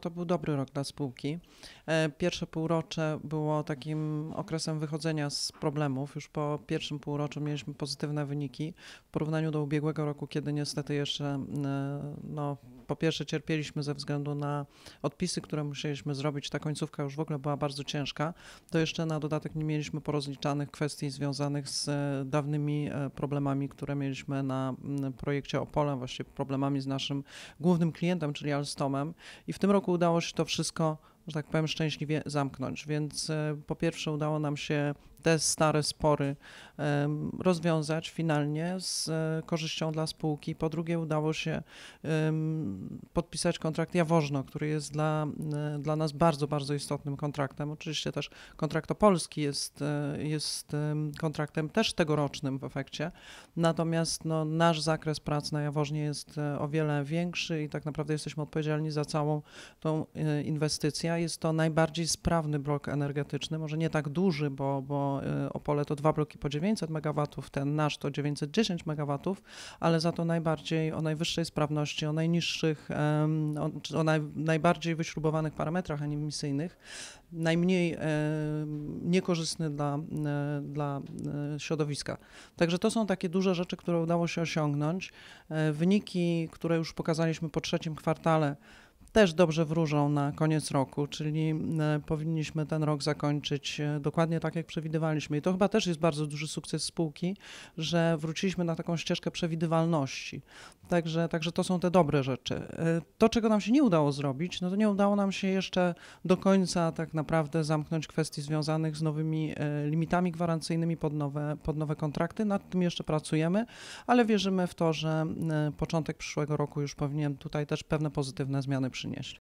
to był dobry rok dla spółki. E, pierwsze półrocze było takim okresem wychodzenia z problemów. Już po pierwszym półroczu mieliśmy pozytywne wyniki w porównaniu do ubiegłego roku, kiedy niestety jeszcze e, no, po pierwsze cierpieliśmy ze względu na odpisy, które musieliśmy zrobić. Ta końcówka już w ogóle była bardzo ciężka. To jeszcze na dodatek nie mieliśmy porozliczanych kwestii związanych z e, dawnymi e, problemami, które mieliśmy na projekcie Opole, właśnie problemami z naszym głównym klientem, czyli Alstomem. I w tym roku udało się to wszystko że tak powiem, szczęśliwie zamknąć. Więc e, po pierwsze udało nam się te stare spory e, rozwiązać finalnie z e, korzyścią dla spółki. Po drugie udało się podpisać kontrakt Jaworzno, który jest dla, dla nas bardzo, bardzo istotnym kontraktem. Oczywiście też kontrakt opolski jest, jest kontraktem też tegorocznym w efekcie, natomiast no, nasz zakres prac na Jaworznie jest o wiele większy i tak naprawdę jesteśmy odpowiedzialni za całą tą inwestycję jest to najbardziej sprawny blok energetyczny, może nie tak duży, bo, bo e, Opole to dwa bloki po 900 MW, ten nasz to 910 MW, ale za to najbardziej o najwyższej sprawności, o najniższych, o, o naj, najbardziej wyśrubowanych parametrach emisyjnych, najmniej niekorzystny dla, e, dla e, środowiska. Także to są takie duże rzeczy, które udało się osiągnąć. Wyniki, które już pokazaliśmy po trzecim kwartale, też dobrze wróżą na koniec roku, czyli e, powinniśmy ten rok zakończyć e, dokładnie tak, jak przewidywaliśmy. I to chyba też jest bardzo duży sukces spółki, że wróciliśmy na taką ścieżkę przewidywalności. Także, także to są te dobre rzeczy. E, to, czego nam się nie udało zrobić, no to nie udało nam się jeszcze do końca tak naprawdę zamknąć kwestii związanych z nowymi limitami gwarancyjnymi pod nowe, pod nowe kontrakty. Nad tym jeszcze pracujemy, ale wierzymy w to, że początek przyszłego roku już powinien tutaj też pewne pozytywne zmiany przynieść również.